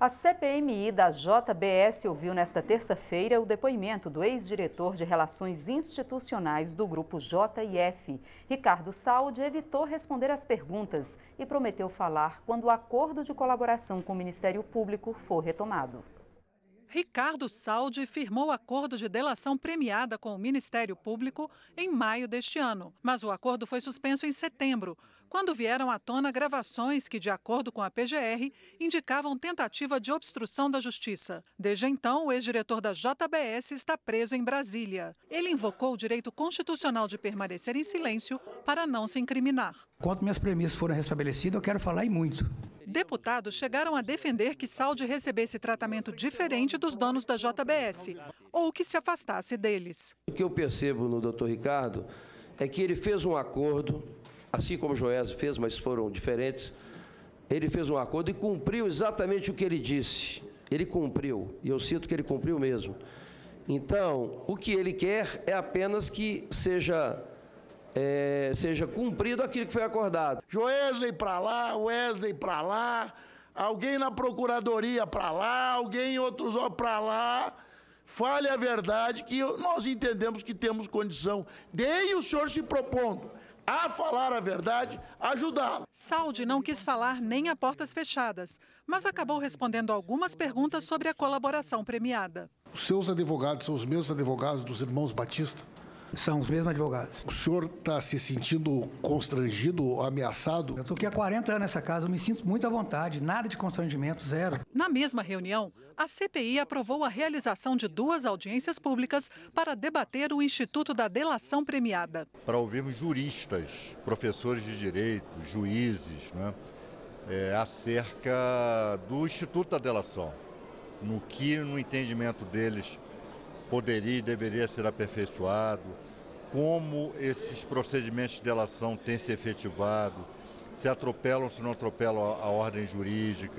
A CPMI da JBS ouviu nesta terça-feira o depoimento do ex-diretor de Relações Institucionais do Grupo JF. Ricardo Saúde evitou responder às perguntas e prometeu falar quando o acordo de colaboração com o Ministério Público for retomado. Ricardo Saldi firmou acordo de delação premiada com o Ministério Público em maio deste ano, mas o acordo foi suspenso em setembro, quando vieram à tona gravações que, de acordo com a PGR, indicavam tentativa de obstrução da justiça. Desde então, o ex-diretor da JBS está preso em Brasília. Ele invocou o direito constitucional de permanecer em silêncio para não se incriminar. Enquanto minhas premissas foram restabelecidas, eu quero falar e muito deputados chegaram a defender que Saúde recebesse tratamento diferente dos donos da JBS ou que se afastasse deles. O que eu percebo no doutor Ricardo é que ele fez um acordo, assim como o Joés fez, mas foram diferentes. Ele fez um acordo e cumpriu exatamente o que ele disse. Ele cumpriu, e eu sinto que ele cumpriu mesmo. Então, o que ele quer é apenas que seja é, seja cumprido aquilo que foi acordado. Joesley para lá, Wesley para lá, alguém na procuradoria para lá, alguém em outros para lá. Fale a verdade que nós entendemos que temos condição. Dei o senhor se propondo a falar a verdade, ajudá-lo. Saldi não quis falar nem a portas fechadas, mas acabou respondendo algumas perguntas sobre a colaboração premiada. Os seus advogados são os meus advogados dos irmãos Batista. São os mesmos advogados. O senhor está se sentindo constrangido, ameaçado? Eu estou aqui há 40 anos nessa casa, eu me sinto muito à vontade, nada de constrangimento, zero. Na mesma reunião, a CPI aprovou a realização de duas audiências públicas para debater o Instituto da Delação Premiada. Para ouvirmos juristas, professores de direito, juízes, né, é, acerca do Instituto da Delação, no que, no entendimento deles, poderia e deveria ser aperfeiçoado, como esses procedimentos de delação têm se efetivado, se atropelam, se não atropelam a, a ordem jurídica.